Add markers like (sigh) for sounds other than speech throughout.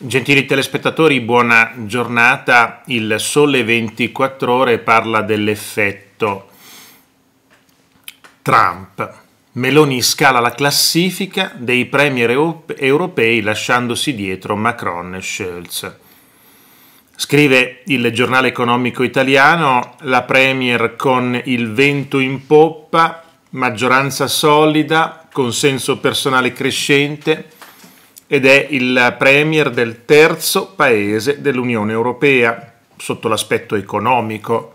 Gentili telespettatori, buona giornata. Il Sole 24 ore parla dell'effetto Trump. Meloni scala la classifica dei premier europei lasciandosi dietro Macron e Scholz. Scrive il giornale economico italiano, la premier con il vento in poppa, maggioranza solida, consenso personale crescente, ed è il premier del terzo paese dell'Unione Europea sotto l'aspetto economico,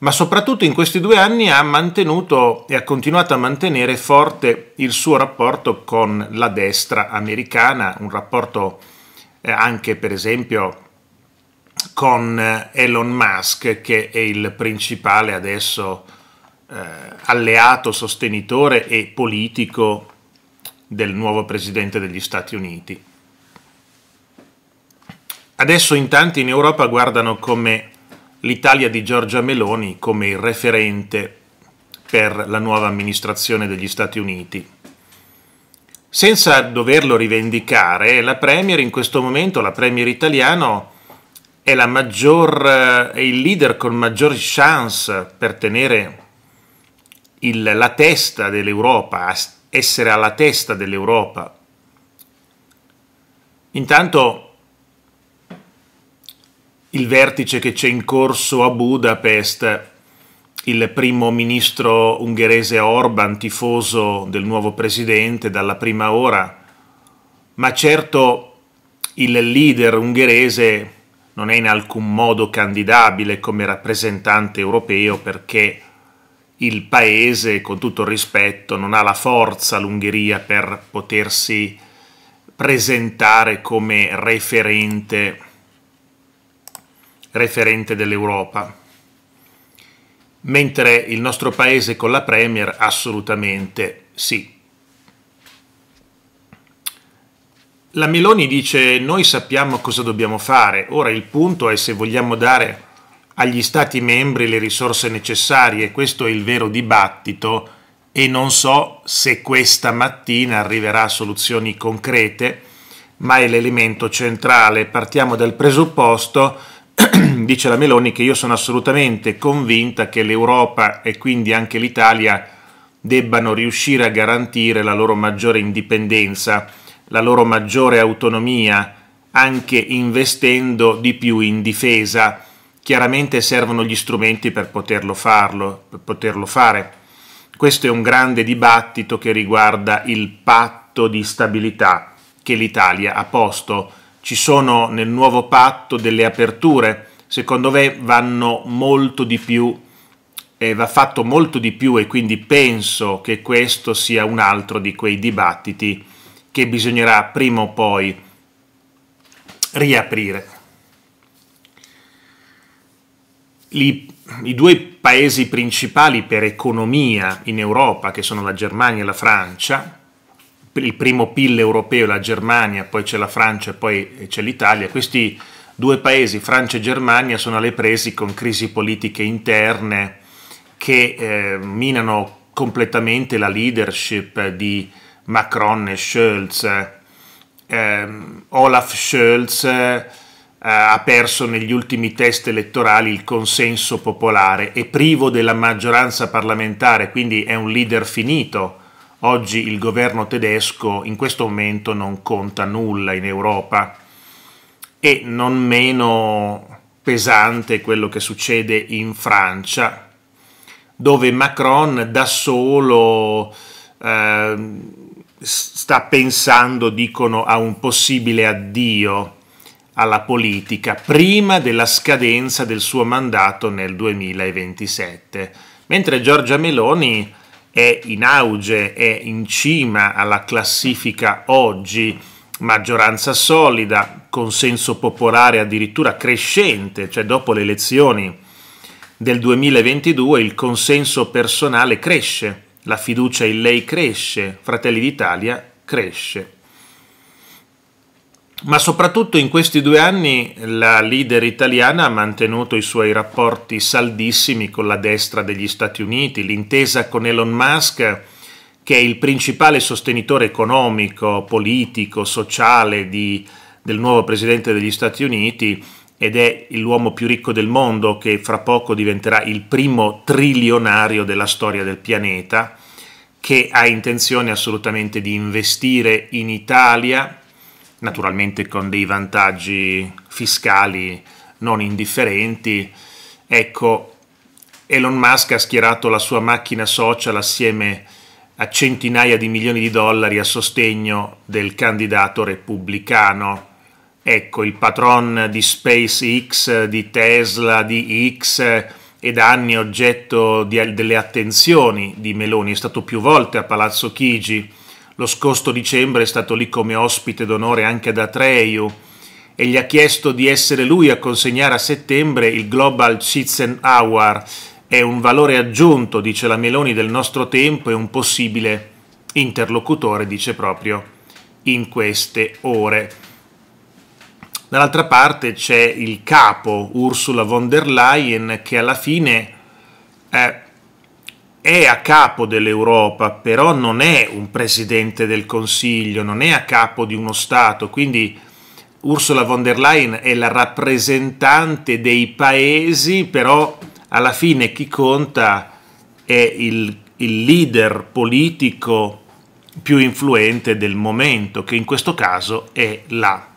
ma soprattutto in questi due anni ha mantenuto e ha continuato a mantenere forte il suo rapporto con la destra americana, un rapporto eh, anche per esempio con eh, Elon Musk che è il principale adesso eh, alleato, sostenitore e politico del nuovo presidente degli Stati Uniti. Adesso in tanti in Europa guardano come l'Italia di Giorgia Meloni come il referente per la nuova amministrazione degli Stati Uniti. Senza doverlo rivendicare, la Premier in questo momento, la Premier italiano, è, maggior, è il leader con maggior chance per tenere il, la testa dell'Europa a essere alla testa dell'Europa. Intanto il vertice che c'è in corso a Budapest, il primo ministro ungherese Orban, tifoso del nuovo presidente dalla prima ora, ma certo il leader ungherese non è in alcun modo candidabile come rappresentante europeo perché il paese, con tutto il rispetto, non ha la forza l'Ungheria per potersi presentare come referente, referente dell'Europa. Mentre il nostro paese con la Premier assolutamente sì. La Meloni dice noi sappiamo cosa dobbiamo fare, ora il punto è se vogliamo dare agli Stati membri le risorse necessarie, questo è il vero dibattito e non so se questa mattina arriverà a soluzioni concrete, ma è l'elemento centrale. Partiamo dal presupposto, (clears throat) dice la Meloni, che io sono assolutamente convinta che l'Europa e quindi anche l'Italia debbano riuscire a garantire la loro maggiore indipendenza, la loro maggiore autonomia, anche investendo di più in difesa chiaramente servono gli strumenti per poterlo, farlo, per poterlo fare. Questo è un grande dibattito che riguarda il patto di stabilità che l'Italia ha posto. Ci sono nel nuovo patto delle aperture, secondo me vanno molto di più e eh, va fatto molto di più e quindi penso che questo sia un altro di quei dibattiti che bisognerà prima o poi riaprire. li, i due paesi principali per economia in Europa, che sono la Germania e la Francia, il primo PIL europeo è la Germania, poi c'è la Francia e poi c'è l'Italia, questi due paesi, Francia e Germania, sono alle prese con crisi politiche interne che eh, minano completamente la leadership di Macron e Scholz. Eh, Olaf Scholz eh, ha perso negli ultimi test elettorali il consenso popolare, è privo della maggioranza parlamentare, quindi è un leader finito. Oggi il governo tedesco in questo momento non conta nulla in Europa e non meno pesante quello che succede in Francia, dove Macron da solo eh, sta pensando, dicono, a un possibile addio alla politica prima della scadenza del suo mandato nel 2027, mentre Giorgia Meloni è in auge, è in cima alla classifica oggi, maggioranza solida, consenso popolare addirittura crescente, cioè dopo le elezioni del 2022 il consenso personale cresce, la fiducia in lei cresce, Fratelli d'Italia cresce ma soprattutto in questi due anni la leader italiana ha mantenuto i suoi rapporti saldissimi con la destra degli Stati Uniti, l'intesa con Elon Musk, che è il principale sostenitore economico, politico, sociale di, del nuovo presidente degli Stati Uniti ed è l'uomo più ricco del mondo che fra poco diventerà il primo trilionario della storia del pianeta, che ha intenzione assolutamente di investire in Italia naturalmente con dei vantaggi fiscali non indifferenti. Ecco, Elon Musk ha schierato la sua macchina social assieme a centinaia di milioni di dollari a sostegno del candidato repubblicano. Ecco, il patron di SpaceX, di Tesla, di X è da anni oggetto di, delle attenzioni di Meloni, è stato più volte a Palazzo Chigi lo scorso dicembre è stato lì come ospite d'onore anche da Atreyu e gli ha chiesto di essere lui a consegnare a settembre il Global Citizen Hour. È un valore aggiunto, dice la Meloni, del nostro tempo e un possibile interlocutore, dice proprio, in queste ore. Dall'altra parte c'è il capo Ursula von der Leyen che alla fine eh, è a capo dell'Europa, però non è un presidente del Consiglio, non è a capo di uno Stato, quindi Ursula von der Leyen è la rappresentante dei paesi, però alla fine chi conta è il, il leader politico più influente del momento, che in questo caso è la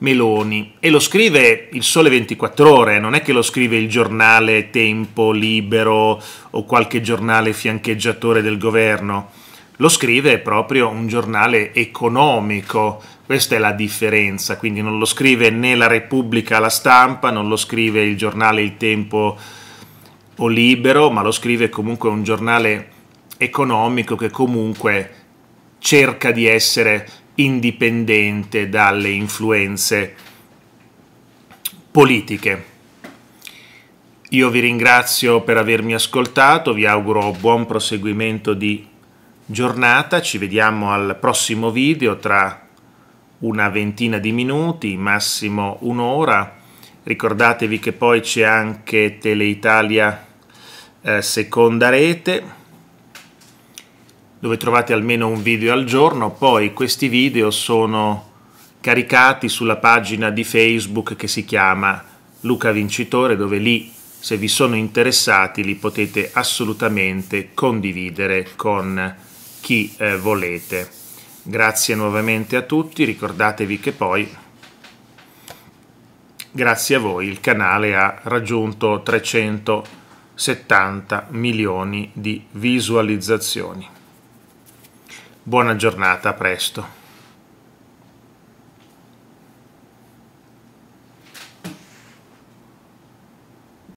Meloni e lo scrive il Sole 24 ore, non è che lo scrive il giornale Tempo, Libero o qualche giornale fiancheggiatore del governo, lo scrive proprio un giornale economico, questa è la differenza, quindi non lo scrive né la Repubblica la stampa, non lo scrive il giornale Il Tempo o Libero, ma lo scrive comunque un giornale economico che comunque cerca di essere indipendente dalle influenze politiche. Io vi ringrazio per avermi ascoltato, vi auguro buon proseguimento di giornata, ci vediamo al prossimo video tra una ventina di minuti, massimo un'ora. Ricordatevi che poi c'è anche Teleitalia eh, seconda rete dove trovate almeno un video al giorno, poi questi video sono caricati sulla pagina di Facebook che si chiama Luca Vincitore, dove lì se vi sono interessati li potete assolutamente condividere con chi eh, volete. Grazie nuovamente a tutti, ricordatevi che poi grazie a voi il canale ha raggiunto 370 milioni di visualizzazioni. Buona giornata, a presto.